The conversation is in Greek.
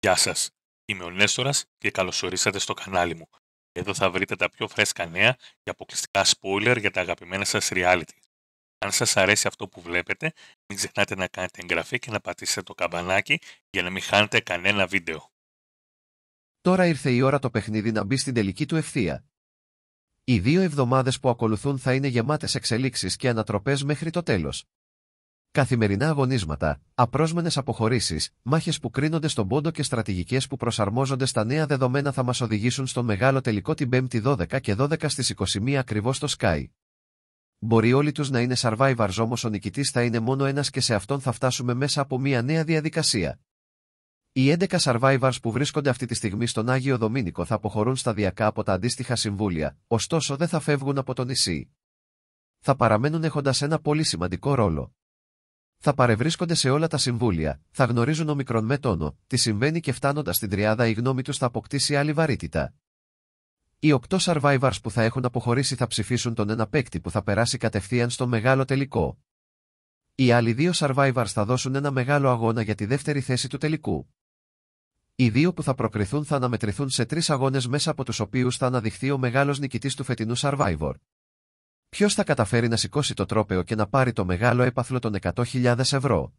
Γεια σας, είμαι ο Νέστορας και καλώς ορίσατε στο κανάλι μου. Εδώ θα βρείτε τα πιο φρέσκα νέα και αποκλειστικά spoiler για τα αγαπημένα σας reality. Αν σας αρέσει αυτό που βλέπετε, μην ξεχνάτε να κάνετε εγγραφή και να πατήσετε το καμπανάκι για να μην χάνετε κανένα βίντεο. Τώρα ήρθε η ώρα το παιχνίδι να μπει στην τελική του ευθεία. Οι δύο εβδομάδες που ακολουθούν θα είναι γεμάτες εξελίξεις και ανατροπές μέχρι το τέλος καθημερινά αγωνίσματα, απρόσμενες αποχωρήσεις, μάχες που κρίνονται στον πόντο και στρατηγικές που προσαρμόζονται στα νέα δεδομένα θα μας οδηγήσουν στον μεγάλο τελικό την 5η 12 και 12 στι 21 ακριβώς στο Sky. Μπορεί όλοι τους να είναι survivors όμως ο νικητής θα είναι μόνο ένας και σε αυτόν θα φτάσουμε μέσα από μια νέα διαδικασία. Οι 11 survivors που βρίσκονται αυτή τη στιγμή στον Άγιο Δομήνικο θα αποχωρούν σταδιακά από τα αντίστοιχα συμβούλια, ωστόσο δεν θα φεύγουν από το νησί. Θα παραμένουν έχοντας ένα πολύ σημαντικό ρόλο θα παρευρίσκονται σε όλα τα συμβούλια, θα γνωρίζουν ο μικρόν με τόνο, τι συμβαίνει και φτάνοντας στην τριάδα η γνώμη τους θα αποκτήσει άλλη βαρύτητα. Οι οκτώ survivors που θα έχουν αποχωρήσει θα ψηφίσουν τον ένα παίκτη που θα περάσει κατευθείαν στο μεγάλο τελικό. Οι άλλοι δύο survivors θα δώσουν ένα μεγάλο αγώνα για τη δεύτερη θέση του τελικού. Οι δύο που θα προκριθούν θα αναμετρηθούν σε τρεις αγώνες μέσα από τους οποίους θα αναδειχθεί ο μεγάλος νικητής του φετινού survivor. Ποιος θα καταφέρει να σηκώσει το τρόπεο και να πάρει το μεγάλο έπαθλο των 100.000 ευρώ.